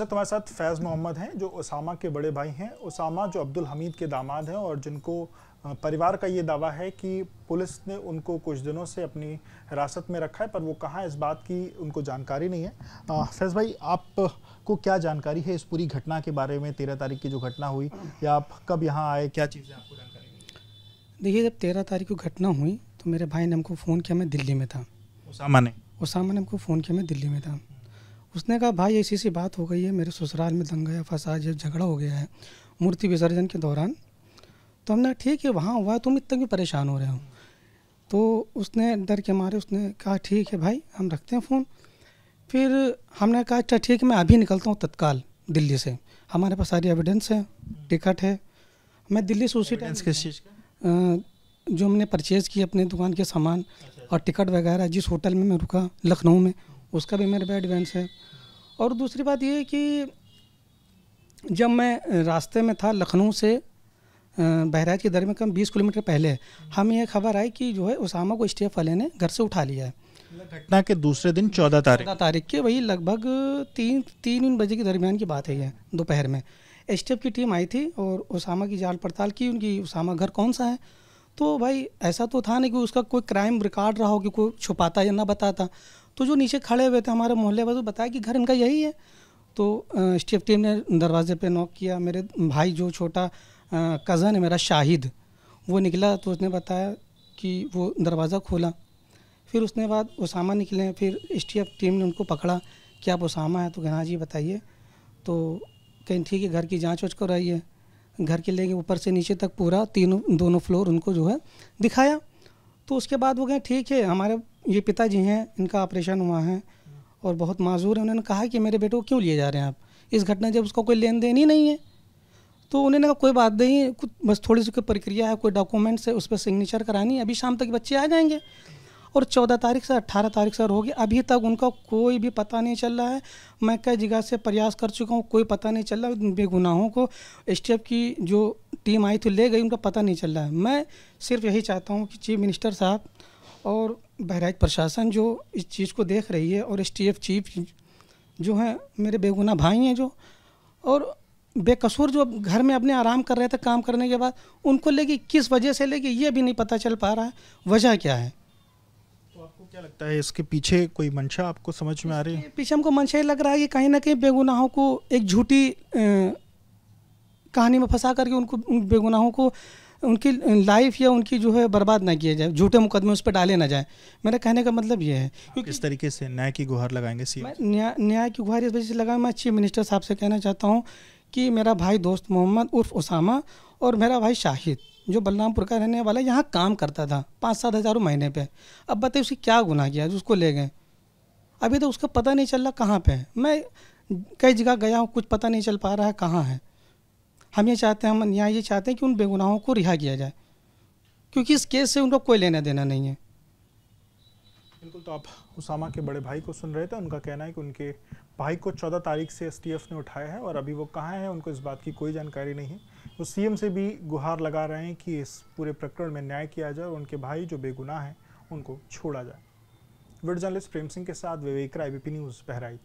sir तुम्हारे साथ फैज़ मोहम्मद हैं जो उसामा के बड़े भाई हैं उसामा जो अब्दुल हमीद के दामाद हैं और जिनको परिवार का ये दावा है कि पुलिस ने उनको कुछ दिनों से अपनी हिरासत में रखा है पर वो कहाँ इस बात की उनको जानकारी नहीं है फैज़ भाई आपको क्या जानकारी है इस पूरी घटना के बारे में तेरह तारीख की जो घटना हुई या आप कब यहाँ आए क्या चीज़ें आपको जानकारी देखिए जब तेरह तारीख को घटना हुई तो मेरे भाई ने हमको फ़ोन किया मैं दिल्ली में था उसामा ने उसामा ने हमको फ़ोन किया मैं दिल्ली में था उसने कहा भाई ऐसी सी बात हो गई है मेरे ससुराल में दंगा या फसाद या झगड़ा हो गया है मूर्ति विसर्जन के दौरान तो हमने ठीक है वहाँ हुआ तुम इतना क्यों परेशान हो रहे हो तो उसने डर के मारे उसने कहा ठीक है भाई हम रखते हैं फ़ोन फिर हमने कहा अच्छा ठीक है मैं अभी निकलता हूँ तत्काल दिल्ली से हमारे पास सारी एविडेंस है टिकट है मैं दिल्ली से उसी टाइम किस चीज़ जो हमने परचेज़ की अपने दुकान के सामान और टिकट वगैरह जिस होटल में मैं रुका लखनऊ में उसका भी मेरे पे एडवांस है और दूसरी बात ये है कि जब मैं रास्ते में था लखनऊ से बहराइच के दर में कम बीस किलोमीटर पहले हम यह खबर आई कि जो है उसामा को स्टेफ वाले ने घर से उठा लिया है मतलब घटना के दूसरे दिन चौदह तारीख चौदह तारीख के वही लगभग तीन तीन बजे के दरमियान की बात है ये दोपहर में स्टेप की टीम आई थी और उसामा की जाल पड़ताल की उनकी उसामा घर कौन सा है तो भाई ऐसा तो था नहीं कि उसका कोई क्राइम रिकॉर्ड रहा हो कि कोई छुपाता या ना बताता तो जो नीचे खड़े हुए थे हमारे मोहल्ले वालों तो बताया कि घर इनका यही है तो एफ टीम ने दरवाजे पे नॉक किया मेरे भाई जो छोटा कज़न है मेरा शाहिद वो निकला तो उसने बताया कि वो दरवाज़ा खोला फिर उसने बाद उसामा निकले फिर एफ टीम ने उनको पकड़ा कि आप उसामा है तो कहना जी बताइए तो कहीं ठीक है घर की जाँच वाँच कराइए घर के लेके ऊपर से नीचे तक पूरा तीनों दोनों फ्लोर उनको जो है दिखाया तो उसके बाद वो कहें ठीक है हमारे ये पिताजी हैं इनका ऑपरेशन हुआ है और बहुत माजूर है उन्होंने कहा कि मेरे बेटे को क्यों लिए जा रहे हैं आप इस घटना जब उसका कोई लेन देन ही नहीं है तो उन्होंने कहा कोई बात नहीं कुछ बस थोड़ी सी कोई प्रक्रिया है कोई डॉक्यूमेंट्स है उस पर सिग्नेचर करानी है अभी शाम तक बच्चे आ जाएंगे और चौदह तारीख से अट्ठारह तारीख से होगी अभी तक उनका कोई भी पता नहीं चल रहा है मैं कई जगह से प्रयास कर चुका हूँ कोई पता नहीं चल रहा बेगुनाहों को स्टेप की जो टीम आई थी ले गई उनका पता नहीं चल रहा है मैं सिर्फ यही चाहता हूँ कि चीफ मिनिस्टर साहब और बहराइच प्रशासन जो इस चीज़ को देख रही है और एस चीफ जो हैं मेरे बेगुना भाई हैं जो और बेकसूर जो घर में अपने आराम कर रहे थे काम करने के बाद उनको लेके किस वजह से लेके ये भी नहीं पता चल पा रहा है वजह क्या है तो आपको क्या लगता है इसके पीछे कोई मंशा आपको समझ में आ रही है पीछे हमको मंशा ही लग रहा है कि कहीं ना कहीं बेगुनाहों को एक झूठी कहानी में फंसा करके उनको बेगुनाहों को उनकी लाइफ या उनकी जो है बर्बाद ना किया जाए झूठे मुकदमे उस पर डाले ना जाए मेरा कहने का मतलब ये है क्योंकि किस तरीके से न्याय की गुहार लगाएंगे सीएम न्याय न्याय की गुहार इस वजह से लगा मैं चीफ मिनिस्टर साहब से कहना चाहता हूँ कि मेरा भाई दोस्त मोहम्मद उर्फ उसामा और मेरा भाई शाहिद जो बलरामपुर का रहने वाला यहाँ काम करता था पाँच सात हज़ार महीने पे अब बताइए उसकी क्या गुनाह किया जो उसको ले गए अभी तो उसका पता नहीं चल रहा कहाँ पे है मैं कई जगह गया हूँ कुछ पता नहीं चल पा रहा है कहाँ है हम ये चाहते हैं हम यहाँ ये चाहते हैं कि उन बेगुनाहों को रिहा किया जाए क्योंकि इस केस से उनको कोई लेना देना नहीं है बिल्कुल तो आप उसामा के बड़े भाई को सुन रहे थे उनका कहना है कि उनके भाई को 14 तारीख से एसटीएफ ने उठाया है और अभी वो कहाँ हैं उनको इस बात की कोई जानकारी नहीं है वो सीएम से भी गुहार लगा रहे हैं कि इस पूरे प्रकरण में न्याय किया जाए और उनके भाई जो बेगुनाह हैं उनको छोड़ा जाए वीडियो जर्नलिस्ट प्रेम सिंह के साथ विवेक राय बीपी न्यूज़ बहराइच